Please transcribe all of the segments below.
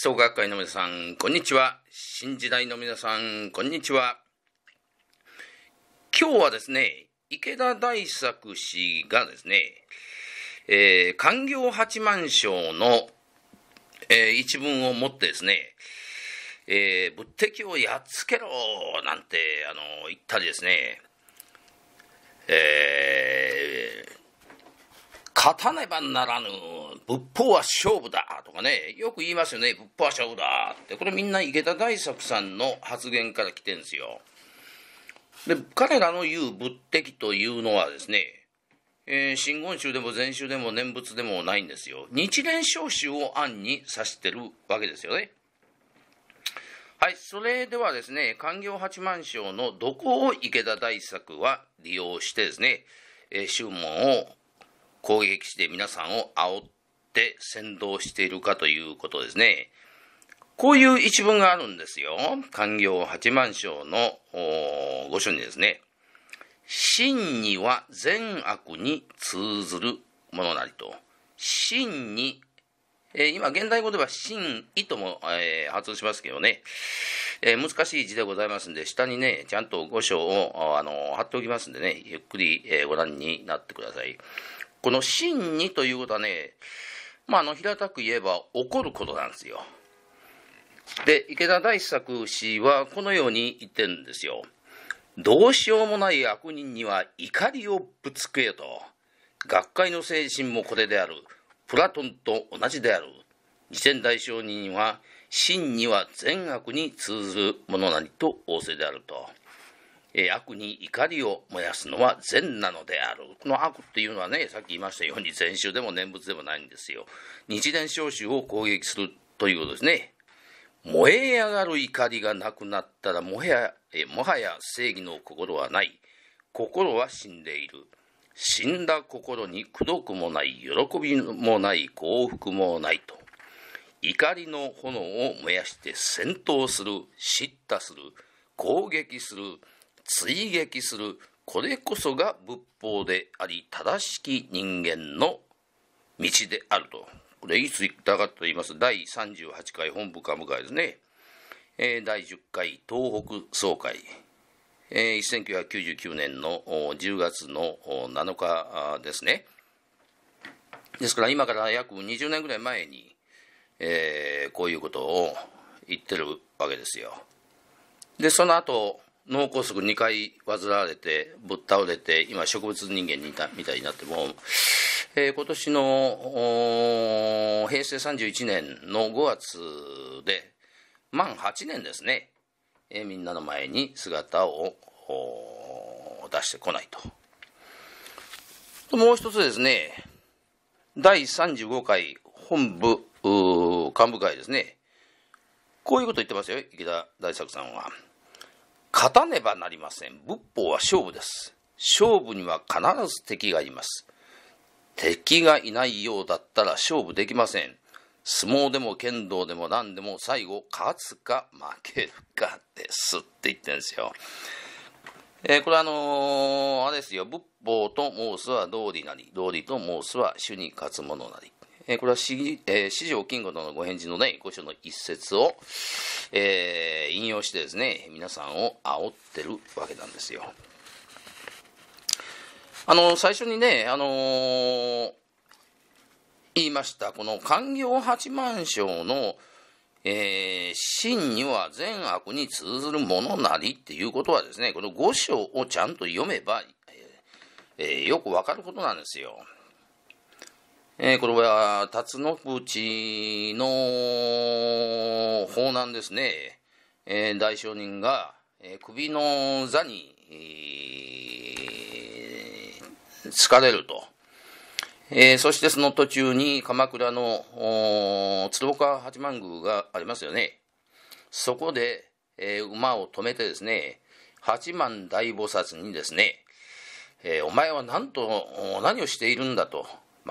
創学会の皆さん、こんにちは。新時代の皆さん、こんにちは。今日はですね、池田大作氏がですね、えー、官業八万章の、えー、一文を持ってですね、えー、物敵をやっつけろなんて、あの、言ったりですね、えー、勝たねばならぬ、仏法は勝負だかね、よく言いますよね、ぶっ壊しちゃうだって。これみんな池田大作さんの発言から来てんですよ。で、彼らの言う物的というのはですね、えー、真言宗でも禅宗でも念仏でもないんですよ。日蓮召集を案に指してるわけですよね。はい、それではですね、官業八幡省のどこを池田大作は利用してですね、えー、宗門を攻撃して皆さんを煽ってって先導しているかということですね。こういう一文があるんですよ。官業八万章の御書にですね。真には善悪に通ずるものなりと。真に、えー、今現代語では真意とも、えー、発音しますけどね、えー、難しい字でございますんで、下にね、ちゃんと御書を、あの貼っておきますんでね、ゆっくり、えご覧になってください。この真にということはね、まあ、あの平たく言えば怒ることなんですよ。で池田大作氏はこのように言ってるんですよ。どうしようもない悪人には怒りをぶつけよと。学会の精神もこれである。プラトンと同じである。次世大商人は真には善悪に通ずるものなりと仰せであると。え悪に怒りを燃やすのは善なのである。この悪っていうのはね、さっき言いましたように、禅宗でも念仏でもないんですよ。日蓮召集を攻撃するということですね。燃え上がる怒りがなくなったら、もはや、えもはや正義の心はない。心は死んでいる。死んだ心に苦毒もない、喜びもない、幸福もないと。怒りの炎を燃やして戦闘する、叱咤する、攻撃する、追撃するこれこそが仏法であり正しき人間の道であるとこれいつ言ったかと言います第38回本部科務会ですね、えー、第10回東北総会、えー、1999年の10月の7日ですねですから今から約20年ぐらい前に、えー、こういうことを言ってるわけですよでその後脳梗塞2回患われてぶっ倒れて今植物人間にいたみたいになっても、えー、今年の平成31年の5月で満8年ですね、えー、みんなの前に姿を出してこないと。もう一つですね第35回本部幹部会ですねこういうこと言ってますよ池田大作さんは。勝たねばなりません。仏法は勝負です。勝負には必ず敵がいます。敵がいないようだったら勝負できません。相撲でも剣道でも何でも最後、勝つか負けるかですって言ってるんですよ。えー、これあのー、あれですよ、仏法と申すは道理なり、道理と申すは主に勝つものなり。えー、これは四,、えー、条金吾とのご返事のね、御所の一節を、えー、引用してですね、皆さんを煽ってるわけなんですよ。あの、最初にね、あのー、言いました、この官業八万章の、えー、真には善悪に通ずるものなりっていうことはですね、この五章をちゃんと読めば、えー、よくわかることなんですよ。えー、これは、辰野口の法難ですね。えー、大商人が、えー、首の座に、えー、疲れると。えー、そしてその途中に鎌倉の鶴岡八幡宮がありますよね。そこで、えー、馬を止めてですね、八幡大菩薩にですね、えー、お前は何と、何をしているんだと。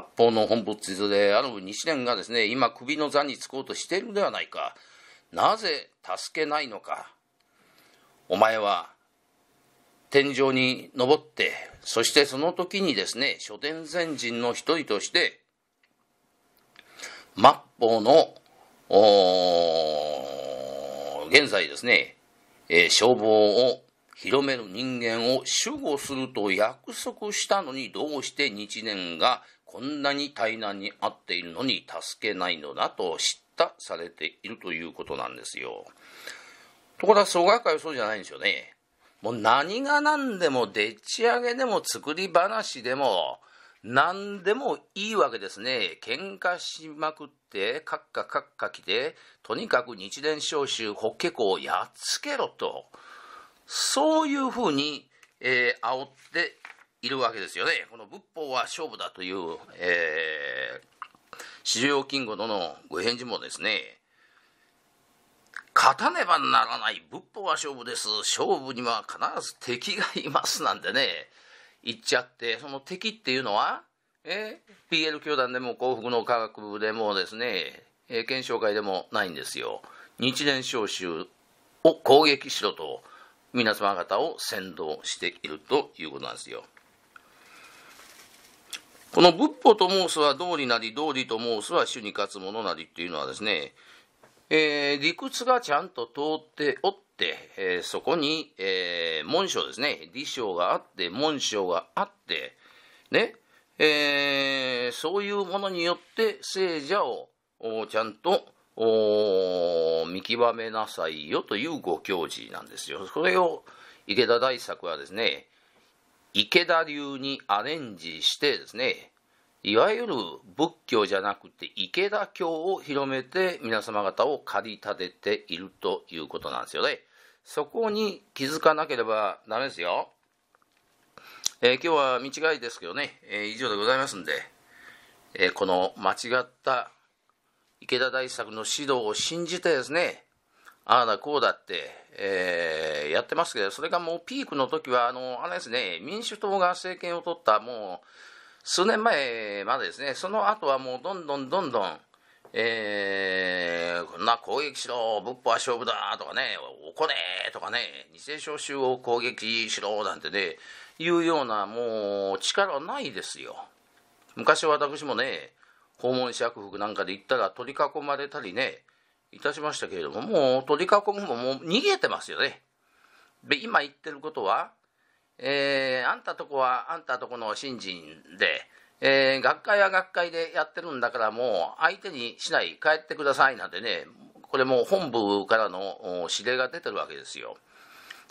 末法の本物図である西年がですね、今首の座につこうとしているのではないか。なぜ助けないのか。お前は天井に登って、そしてその時にですね、書店前人の一人として、末法の、現在ですね、えー、消防を広める人間を守護すると約束したのにどうして日蓮がこんなに大難に遭っているのに助けないのだと叱咤されているということなんですよ。ところが総学会はそうじゃないんですよね。もう何が何でもでっち上げでも作り話でも何でもいいわけですね。喧嘩しまくって、カッカカッカ来て、とにかく日蓮召集法華経をやっつけろと。そういうふうに、えー、煽っているわけですよね。この仏法は勝負だという、えー、四条金吾殿のご返事もですね、勝たねばならない仏法は勝負です。勝負には必ず敵がいますなんでね、言っちゃって、その敵っていうのは、えー、PL 教団でも幸福の科学部でもですね、えー、検証会でもないんですよ。日蓮召集を攻撃しろと皆様方を先導しているということなんですよ。この仏法と申すは道理なり、道理と申すは主に勝つものなりっていうのはですね、えー、理屈がちゃんと通っておって、えー、そこに、えー、文章ですね、理章があって、文章があって、ね、えそういうものによって聖者をちゃんとお見極めなさいよというご教示なんですよ。それを池田大作はですね、池田流にアレンジしてですね、いわゆる仏教じゃなくて池田教を広めて皆様方を駆り立てているということなんですよね。そこに気づかなければダメですよ。えー、今日は見違いですけどね、えー、以上でございますんで、えー、この間違った池田大作の指導を信じてですね、ああだこうだって、えー、やってますけど、それがもうピークの時は、あの、あれですね、民主党が政権を取ったもう数年前までですね、その後はもうどんどんどんどん、えー、こんな攻撃しろ、ぶっは勝負だとかね、怒れとかね、偽招集を攻撃しろなんてね、いうようなもう力はないですよ。昔私もね、訪問者服なんかで行ったら取り囲まれたりね、いたしましたけれども、もう取り囲むももう逃げてますよね。で、今言ってることは、えー、あんたとこはあんたとこの新人で、えー、学会は学会でやってるんだからもう相手にしない、帰ってくださいなんてね、これも本部からの指令が出てるわけですよ。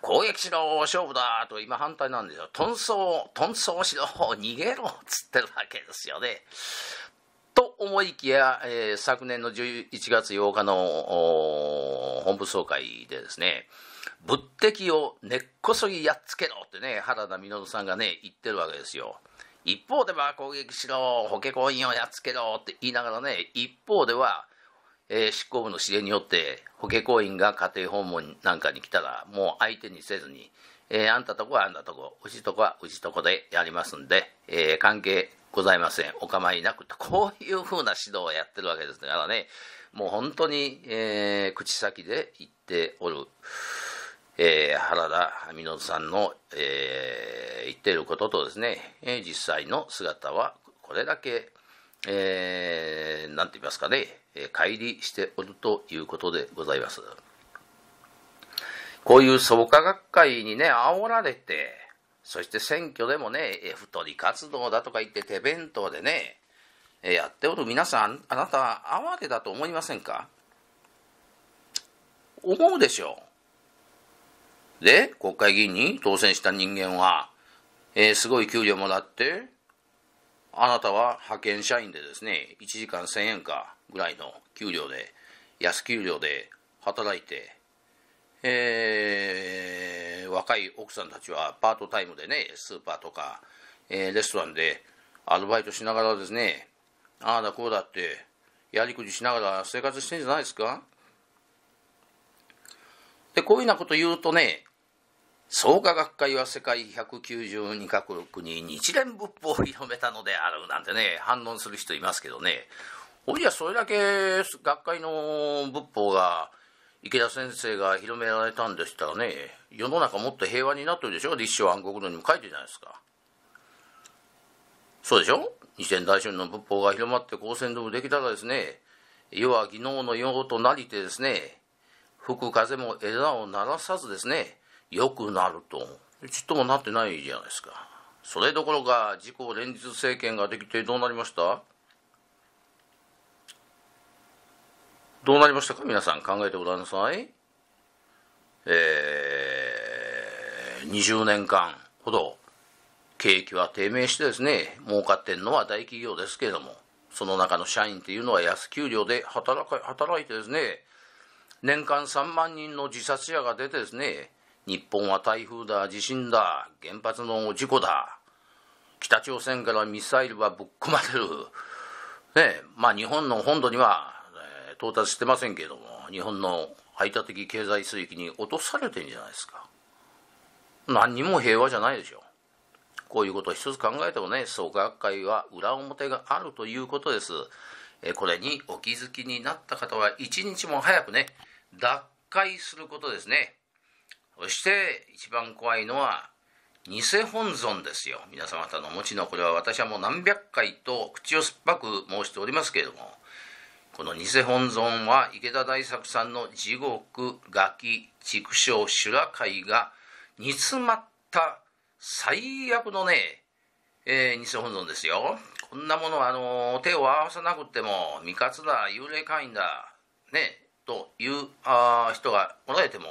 攻撃しろ勝負だと今反対なんですよ。遁走、遁走しろ逃げろっつってるわけですよね。と思いきや、えー、昨年の11月8日の本部総会でですね、物的を根っこそぎやっつけろってね、原田稔さんがね、言ってるわけですよ。一方では攻撃しろ、法華婚員をやっつけろって言いながらね、一方では、えー、執行部の指令によって、法華婚員が家庭訪問なんかに来たら、もう相手にせずに、えー、あんたとこはあんたとこ、うちとこはうちとこでやりますんで、えー、関係ございません。お構いなくと、こういうふうな指導をやってるわけですからね、もう本当に、えー、口先で言っておる、えー、原田濃さんの、えー、言っていることとですね、えー、実際の姿はこれだけ、えー、なんて言いますかね、えー、乖離しておるということでございます。こういう創価学会にね、煽られて、そして選挙でもね、太り活動だとか言って手弁当でね、やっておる皆さん、あなた、哀れだと思いませんか思うでしょう。で、国会議員に当選した人間は、えー、すごい給料もらって、あなたは派遣社員でですね、1時間1000円かぐらいの給料で、安給料で働いて、えー、若い奥さんたちはパートタイムでね、スーパーとか、えー、レストランでアルバイトしながらですね、ああだこうだって、やりくりしながら生活してんじゃないですかで、こういうようなこと言うとね、創価学会は世界192カ国に日蓮仏法を広めたのであるなんてね、反論する人いますけどね、おいや、それだけ学会の仏法が池田先生が広められたんでしたらね世の中もっと平和になってるでしょ立正暗黒論にも書いてるじゃないですかそうでしょ二千大春の仏法が広まって公選でもできたらですね世は技能のようとなりてですね吹く風も枝を鳴らさずですね良くなるとちっともなってないじゃないですかそれどころか自公連立政権ができてどうなりましたどうなりましたか皆さん考えてごらんなさい。えー、20年間ほど景気は低迷してですね、儲かってんのは大企業ですけれども、その中の社員っていうのは安給料で働か働いてですね、年間3万人の自殺者が出てですね、日本は台風だ、地震だ、原発の事故だ、北朝鮮からミサイルはぶっ込まれる、ね、まあ日本の本土には到達してませんけれども日本の排他的経済水域に落とされてんじゃないですか何にも平和じゃないでしょこういうことを一つ考えてもね創価学会は裏表があるということですこれにお気づきになった方は一日も早くね脱会することですねそして一番怖いのは偽本尊ですよ皆様方のお持ちのこれは私はもう何百回と口を酸っぱく申しておりますけれどもこの偽本尊は池田大作さんの地獄、ガキ、畜生、修羅界が煮詰まった最悪のね、えー、偽本尊ですよ。こんなものは、あの、手を合わさなくても、未活だ、幽霊会員だ、ね、というあ人がおられても、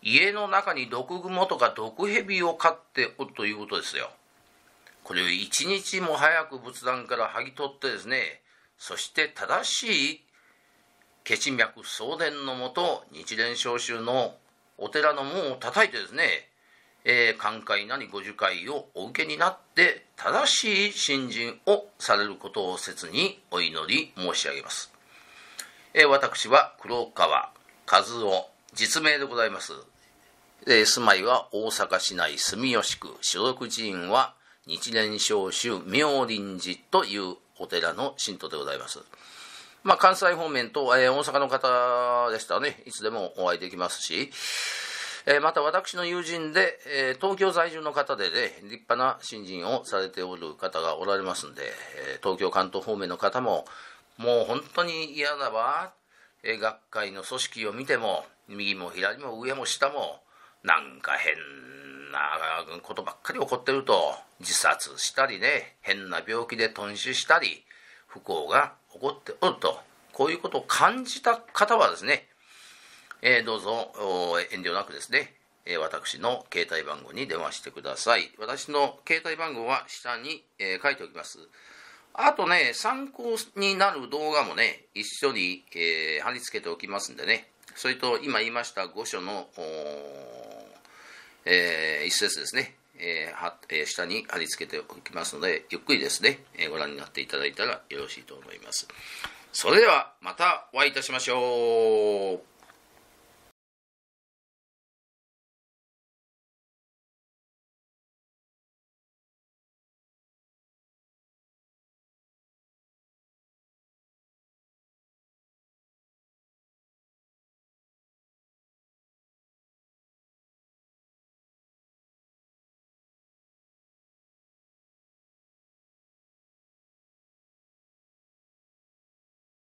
家の中に毒蜘蛛とか毒蛇を飼っておるということですよ。これを一日も早く仏壇から剥ぎ取ってですね、そして正しい血脈送電のもと日蓮召集のお寺の門を叩いてですね、えー、寛解なりご受回をお受けになって正しい信心をされることを切にお祈り申し上げます、えー、私は黒川和夫実名でございます、えー、住まいは大阪市内住吉区所属寺院は日蓮召集明林寺というお寺の信徒でございます。まあ、関西方面と、えー、大阪の方でしたらね、いつでもお会いできますし、えー、また私の友人で、えー、東京在住の方でね、立派な新人をされておる方がおられますんで、え東京関東方面の方も、もう本当に嫌だわ、え学会の組織を見ても、右も左も上も下も、なんか変なことばっかり起こってると自殺したりね変な病気で頓死したり不幸が起こっておるとこういうことを感じた方はですね、えー、どうぞ遠慮なくですね、え私の携帯番号に電話してください私の携帯番号は下に、え書いておきますあとね参考になる動画もね一緒に、えー、貼り付けておきますんでねそれと今言いました5所の、えー、一節ですね、えーえー、下に貼り付けておきますので、ゆっくりですね、えー、ご覧になっていただいたらよろしいと思います。それではまたお会いいたしましょう。